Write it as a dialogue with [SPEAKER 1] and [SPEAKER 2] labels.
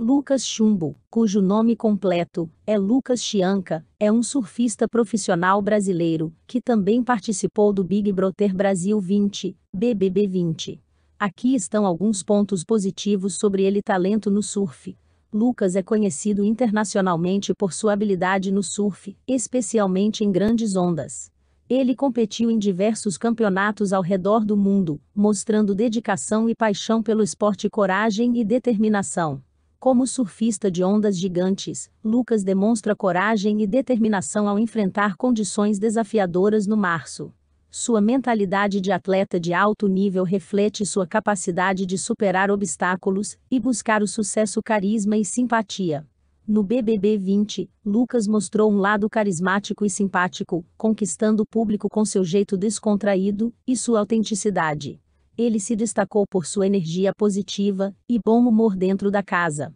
[SPEAKER 1] Lucas Chumbo, cujo nome completo é Lucas Chianca, é um surfista profissional brasileiro que também participou do Big Brother Brasil 20, BBB 20. Aqui estão alguns pontos positivos sobre ele talento no surf. Lucas é conhecido internacionalmente por sua habilidade no surf, especialmente em grandes ondas. Ele competiu em diversos campeonatos ao redor do mundo, mostrando dedicação e paixão pelo esporte, coragem e determinação. Como surfista de ondas gigantes, Lucas demonstra coragem e determinação ao enfrentar condições desafiadoras no março. Sua mentalidade de atleta de alto nível reflete sua capacidade de superar obstáculos e buscar o sucesso, carisma e simpatia. No BBB 20, Lucas mostrou um lado carismático e simpático, conquistando o público com seu jeito descontraído e sua autenticidade ele se destacou por sua energia positiva
[SPEAKER 2] e bom humor dentro da casa.